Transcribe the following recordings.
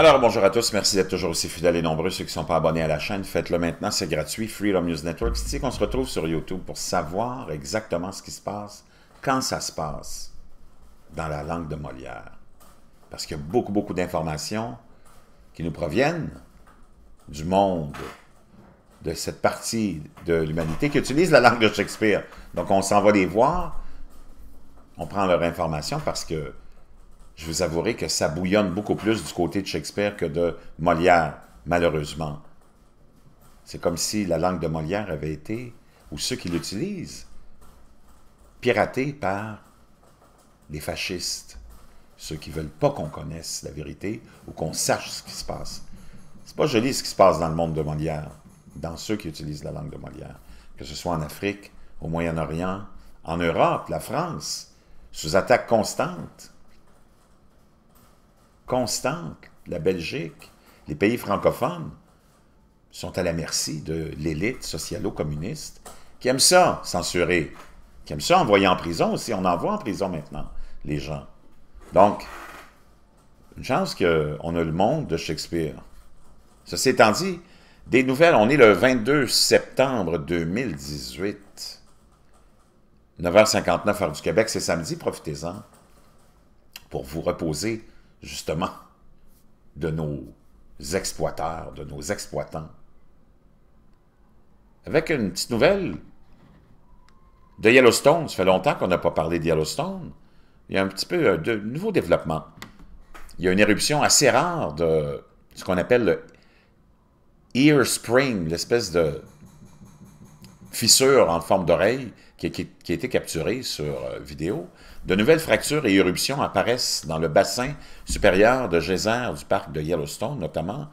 Alors, bonjour à tous. Merci d'être toujours aussi fidèles et nombreux. Ceux qui ne sont pas abonnés à la chaîne, faites-le maintenant. C'est gratuit. Freedom News Network. C'est ici qu'on se retrouve sur YouTube pour savoir exactement ce qui se passe, quand ça se passe, dans la langue de Molière. Parce qu'il y a beaucoup, beaucoup d'informations qui nous proviennent du monde, de cette partie de l'humanité qui utilise la langue de Shakespeare. Donc, on s'en va les voir. On prend leur information parce que je vous avouerai que ça bouillonne beaucoup plus du côté de Shakespeare que de Molière, malheureusement. C'est comme si la langue de Molière avait été, ou ceux qui l'utilisent, piratée par les fascistes, ceux qui veulent pas qu'on connaisse la vérité ou qu'on sache ce qui se passe. C'est pas joli ce qui se passe dans le monde de Molière, dans ceux qui utilisent la langue de Molière, que ce soit en Afrique, au Moyen-Orient, en Europe, la France, sous attaque constante constante, la Belgique, les pays francophones sont à la merci de l'élite socialo-communiste qui aime ça, censurer, qui aime ça envoyer en prison aussi. On envoie en prison maintenant les gens. Donc, une chance qu'on a le monde de Shakespeare. Ceci étant dit, des nouvelles, on est le 22 septembre 2018. 9h59 heure du Québec, c'est samedi, profitez-en pour vous reposer justement, de nos exploiteurs, de nos exploitants. Avec une petite nouvelle de Yellowstone. Ça fait longtemps qu'on n'a pas parlé de Yellowstone. Il y a un petit peu euh, de nouveaux développement. Il y a une éruption assez rare de ce qu'on appelle le Ear Spring, l'espèce de fissure en forme d'oreille qui, a été capturée sur euh, vidéo, de nouvelles fractures et éruptions apparaissent dans le bassin supérieur de geyser du parc de Yellowstone, notamment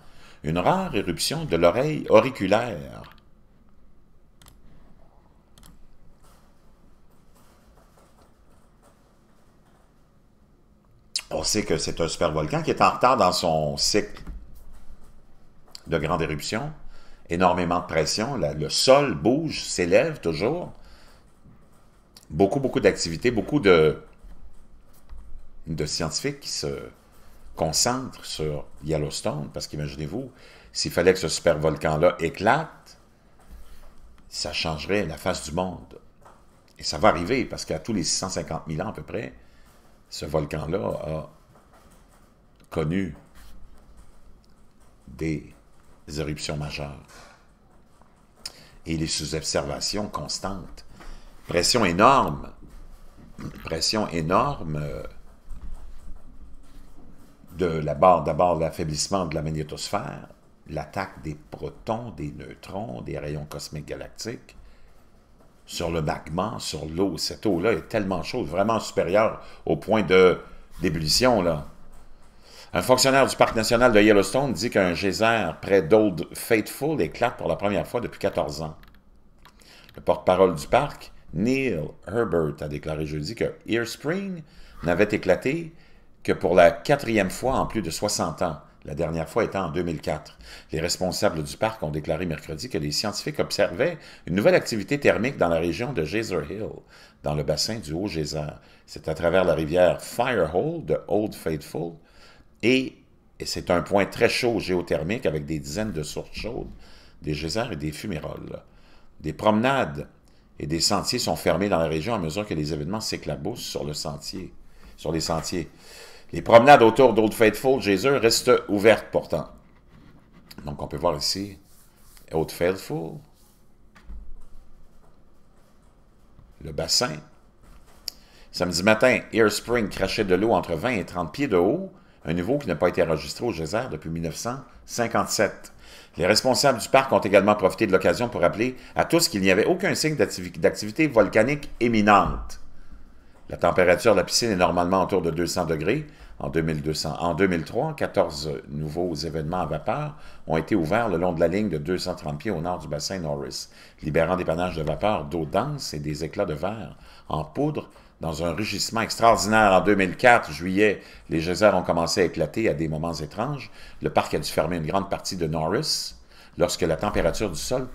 une rare éruption de l'oreille auriculaire. On sait que c'est un supervolcan qui est en retard dans son cycle de grande éruption énormément de pression. le sol bouge, s'élève toujours. Beaucoup, beaucoup d'activités, beaucoup de, de scientifiques qui se concentrent sur Yellowstone, parce qu'imaginez-vous, s'il fallait que ce super volcan là éclate, ça changerait la face du monde. Et ça va arriver, parce qu'à tous les 650 000 ans à peu près, ce volcan-là a connu des des éruptions majeures. Et les sous observation constante. Pression énorme. Pression énorme euh, de la barre, d'abord l'affaiblissement de la magnétosphère, l'attaque des protons, des neutrons, des rayons cosmiques galactiques sur le magma, sur l'eau. Cette eau-là est tellement chaude, vraiment supérieure au point de d'ébullition, là. Un fonctionnaire du parc national de Yellowstone dit qu'un geyser près d'Old Faithful éclate pour la première fois depuis 14 ans. Le porte-parole du parc, Neil Herbert, a déclaré jeudi que Ear Spring n'avait éclaté que pour la quatrième fois en plus de 60 ans, la dernière fois étant en 2004. Les responsables du parc ont déclaré mercredi que les scientifiques observaient une nouvelle activité thermique dans la région de Geyser Hill, dans le bassin du Haut-Geyser. C'est à travers la rivière Firehole de Old Faithful et, c'est un point très chaud géothermique avec des dizaines de sources chaudes, des geysers et des fuméroles. Des promenades et des sentiers sont fermés dans la région à mesure que les événements s'éclaboussent sur le sentier, sur les sentiers. Les promenades autour d'Old Faithful, Jésus, restent ouvertes pourtant. Donc on peut voir ici Old Faithful, le bassin. Samedi matin, Air Spring crachait de l'eau entre 20 et 30 pieds de haut un niveau qui n'a pas été enregistré au Geyser depuis 1957. Les responsables du parc ont également profité de l'occasion pour rappeler à tous qu'il n'y avait aucun signe d'activité volcanique éminente. La température de la piscine est normalement autour de 200 degrés. En, 2200. en 2003, 14 nouveaux événements à vapeur ont été ouverts le long de la ligne de 230 pieds au nord du bassin Norris, libérant des panaches de vapeur d'eau dense et des éclats de verre en poudre dans un rugissement extraordinaire en 2004, juillet, les geysers ont commencé à éclater à des moments étranges. Le parc a dû fermer une grande partie de Norris lorsque la température du sol,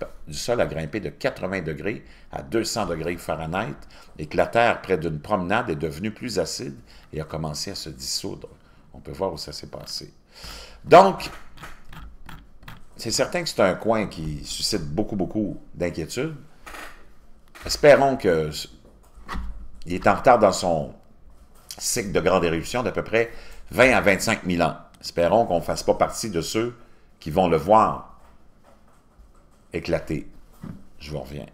a grimpé de 80 degrés à 200 degrés Fahrenheit et que la terre près d'une promenade est devenue plus acide et a commencé à se dissoudre. On peut voir où ça s'est passé. Donc, c'est certain que c'est un coin qui suscite beaucoup, beaucoup d'inquiétudes. Espérons que il est en retard dans son cycle de grande éruption d'à peu près 20 à 25 000 ans. Espérons qu'on ne fasse pas partie de ceux qui vont le voir éclater. Je vous reviens.